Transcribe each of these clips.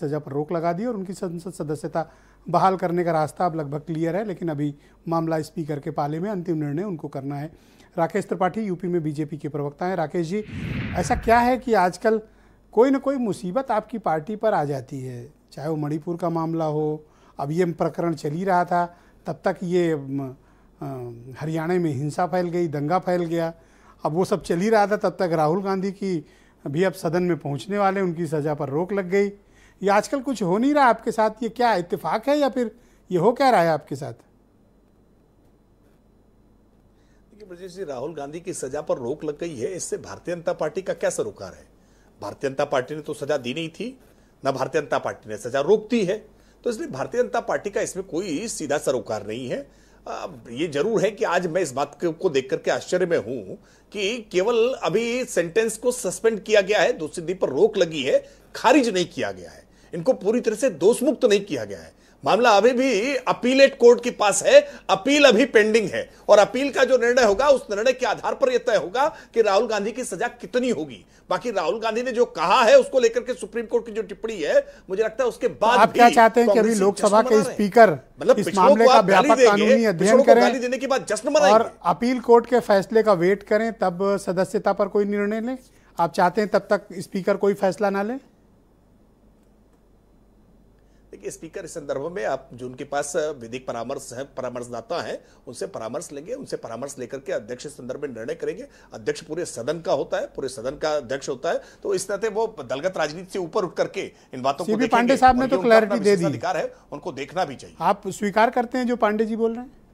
सजा पर रोक लगा दी और उनकी संसद सदस्यता बहाल करने का रास्ता अब लगभग क्लियर है लेकिन अभी मामला स्पीकर के पाले में अंतिम निर्णय उनको करना है राकेश त्रिपाठी यूपी में बीजेपी के प्रवक्ता हैं राकेश जी ऐसा क्या है कि आजकल कोई ना कोई मुसीबत आपकी पार्टी पर आ जाती है चाहे वो मणिपुर का मामला हो अब ये प्रकरण चल ही रहा था तब तक ये हरियाणा में हिंसा फैल गई दंगा फैल गया अब वो सब चल ही रहा था तब तक राहुल गांधी की भी अब सदन में पहुंचने वाले उनकी सज़ा पर रोक लग गई ये आजकल कुछ हो नहीं रहा आपके साथ ये क्या इत्तेफाक है या फिर ये हो क्या रहा है आपके साथ जी राहुल गांधी की सजा पर रोक लग गई है इससे भारतीय जनता पार्टी का क्या सरोकार है भारतीय जनता पार्टी ने तो सजा दी नहीं थी ना भारतीय जनता पार्टी ने सजा रोकती है तो इसलिए भारतीय जनता पार्टी का इसमें कोई सीधा सरोकार नहीं है ये जरूर है कि आज मैं इस बात को देख करके आश्चर्य में हूं कि केवल अभी सेंटेंस को सस्पेंड किया गया है दिन पर रोक लगी है खारिज नहीं किया गया है इनको पूरी तरह से दोष मुक्त तो नहीं किया गया है मामला अभी भी अपीलेट कोर्ट के पास है अपील अभी पेंडिंग है और अपील का जो निर्णय होगा उस निर्णय के आधार पर यह तय होगा कि राहुल गांधी की सजा कितनी होगी बाकी राहुल गांधी ने जो कहा है उसको लेकर के सुप्रीम कोर्ट की जो टिप्पणी है मुझे लगता है उसके बाद तो आप क्या चाहते हैं कि अभी लोकसभा के स्पीकर मतलब इस मामले का व्यापक कानूनी अध्ययन करें देने के बाद जश्न और अपील कोर्ट के फैसले का वेट करें तब सदस्यता पर कोई निर्णय लें आप चाहते हैं तब तक स्पीकर कोई फैसला ना लें देखिए स्पीकर इस संदर्भ में आप जो उनके पास विधिक परामर्श है परामर्शदाता है उनसे परामर्श लेंगे उनसे परामर्श लेकर के अध्यक्ष इस संदर्भ में निर्णय करेंगे अध्यक्ष पूरे सदन का होता है पूरे सदन का अध्यक्ष होता है तो इस तरह वो दलगत राजनीति से ऊपर उठ करके इन बातों को पांडे साहब ने तो क्लैरिटी दे दी अधिकार है उनको देखना भी चाहिए आप स्वीकार करते हैं जो पांडे जी बोल रहे हैं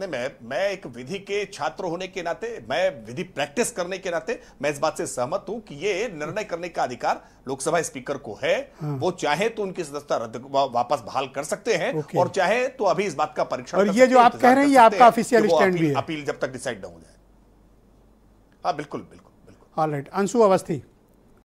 नहीं मैं मैं एक विधि के छात्र होने के नाते मैं विधि प्रैक्टिस करने के नाते मैं इस बात से सहमत हूं कि ये निर्णय करने का अधिकार लोकसभा स्पीकर को है हाँ। वो चाहे तो उनकी सदस्यता रद्द वापस बहाल कर सकते हैं और चाहे तो अभी इस बात का परीक्षण और ये जो आप कह रहे हैं ये आपका ऑफिशियल स्टैंड तो भी है अपील जब तक डिसाइड न हो जाए हाँ बिल्कुल बिल्कुल बिल्कुल अंशु अवस्थी